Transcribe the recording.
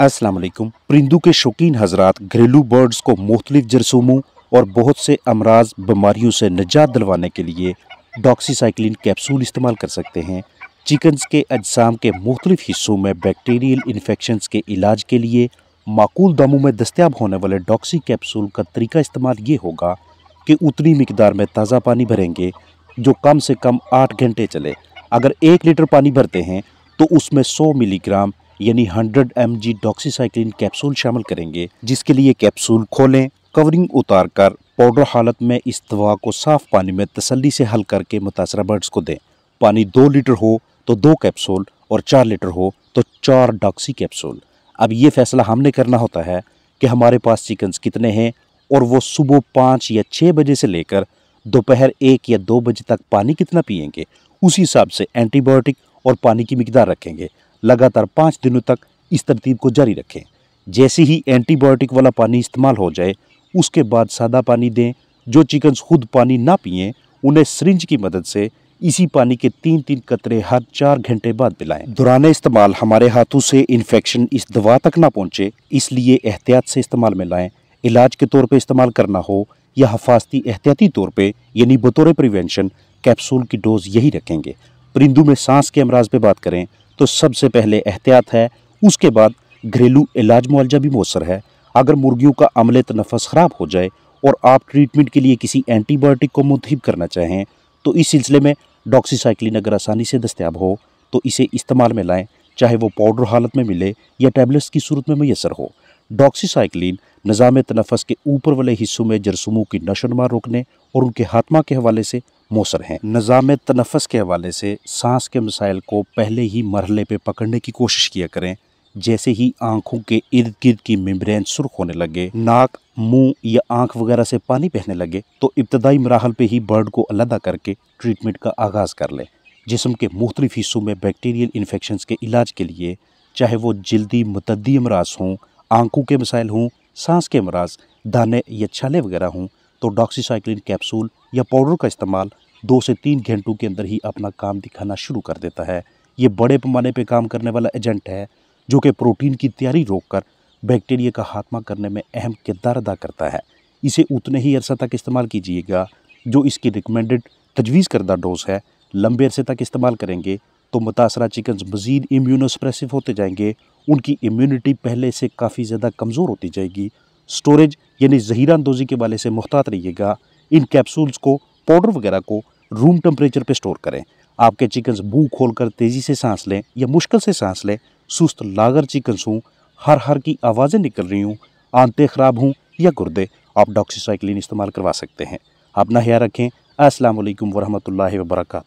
अस्सलाम वालेकुम के शौकीन हजरात घरेलू बर्ड्स को मुख्तलिफ जरसूमों और बहुत से अमराज बीमारियों से निजात दिलवाने के लिए डॉक्सीसाइक्लिन कैप्सूल इस्तेमाल कर सकते हैं चिकन्स के अजसाम के मुख्तलिफ हिस्सों में बैक्टीरियल इन्फेक्शन के इलाज के लिए माकूल दामों में दस्तियाब होने वाले डॉक्सी कैप्सूल का तरीका इस्तेमाल ये होगा कि उतनी मकदार में ताज़ा पानी भरेंगे जो कम से कम आठ घंटे चले अगर एक लीटर पानी भरते हैं तो उसमें सौ मिलीग्राम यानी 100 एम जी डॉक्सीसाइक्लिन कैप्सूल शामिल करेंगे जिसके लिए कैप्सूल खोलें कवरिंग उतार कर पाउडर हालत में इस दवा को साफ पानी में तसली से हल करके मुतासर बर्ड्स को दें पानी दो लीटर हो तो दो कैप्सूल और चार लीटर हो तो चार डॉक्सी कैप्सूल अब ये फैसला हमने करना होता है कि हमारे पास चिकन्स कितने हैं और वो सुबह पाँच या छः बजे से लेकर दोपहर एक या दो बजे तक पानी कितना पियेंगे उसी हिसाब से एंटीबायोटिक और पानी की मकदार रखेंगे लगातार पाँच दिनों तक इस तरतीब को जारी रखें जैसे ही एंटीबायोटिक वाला पानी इस्तेमाल हो जाए उसके बाद सादा पानी दें जो चिकन्स खुद पानी ना पिए उन्हें सरिंज की मदद से इसी पानी के तीन तीन कतरे हर चार घंटे बाद पिलाएं दौरान इस्तेमाल हमारे हाथों से इन्फेक्शन इस दवा तक ना पहुंचे इसलिए एहतियात से इस्तेमाल में लाएं इलाज के तौर पर इस्तेमाल करना हो या हफाजती एहतियाती तौर पर यानी बतौर प्रिवेंशन कैप्सूल की डोज यही रखेंगे परिंदों में सांस के अमराज पर बात करें तो सबसे पहले एहतियात है उसके बाद घरेलू इलाज मुआवजा भी मौसर है अगर मुर्गियों का अमले तनफस ख़राब हो जाए और आप ट्रीटमेंट के लिए किसी एंटीबायोटिक को मुंतब करना चाहें तो इस सिलसिले में डॉक्सीसाइक्लिन अगर आसानी से दस्तियाब हो तो इसे इस्तेमाल में लाएँ चाहे वो पाउडर हालत में मिले या टैबलेट्स की सूरत में मैसर हो डॉक्सीसाइक्लिन नज़ाम तनफस के ऊपर वाले हिस्सों में जरसूमों की नशोनमा रोकने और उनके हाथमा के हवाले से मौसर हैं निज़ाम तनफ़स के हवाले से सांस के मसाइल को पहले ही मरहले पे पकड़ने की कोशिश किया करें जैसे ही आंखों के इर्द गिर्द की मेम्ब्रेन सुर्ख होने लगे नाक मुंह या आंख वगैरह से पानी बहने लगे तो इब्तदाई मराहल पे ही बर्ड को अलहदा करके ट्रीटमेंट का आगाज़ कर लें जिसम के मुख्तलिफ हिस्सों में बैक्टीरियल इन्फेक्शन के इलाज के लिए चाहे वो जल्दी मतदी अमराज हों आंखों के मसाइल हों सांस के अमराज दाने या छाले वगैरह हों तो डॉक्सीसाइक्लिन कैप्सूल या पाउडर का इस्तेमाल दो से तीन घंटों के अंदर ही अपना काम दिखाना शुरू कर देता है ये बड़े पैमाने पर काम करने वाला एजेंट है जो कि प्रोटीन की तैयारी रोककर बैक्टीरिया का खात्मा करने में अहम किरदार अदा करता है इसे उतने ही अरसा तक इस्तेमाल कीजिएगा जो इसकी रिकमेंडेड तजवीज़ करदा डोज है लंबे अरसे तक इस्तेमाल करेंगे तो मुतासरा चिकन मज़ीद इम्यूनोसप्रेसिव होते जाएंगे उनकी इम्यूनिटी पहले से काफ़ी ज़्यादा कमज़ोर होती जाएगी स्टोरेज यानी जहरा अंदोजी के वाले से मुहतात रहिएगा इन कैप्सूल्स को पाउडर वगैरह को रूम टेम्परेचर पर स्टोर करें आपके चिकन्स खोल कर तेज़ी से सांस लें या मुश्किल से सांस लें सुस्त लागर चिकन्स हूँ हर हर की आवाज़ें निकल रही हूँ आंतें ख़राब हूँ या गुर्दे आप डॉक्सीसाइक्लिन इस्तेमाल करवा सकते हैं अपना ख्याल रखें असलकम वरहमल वर्का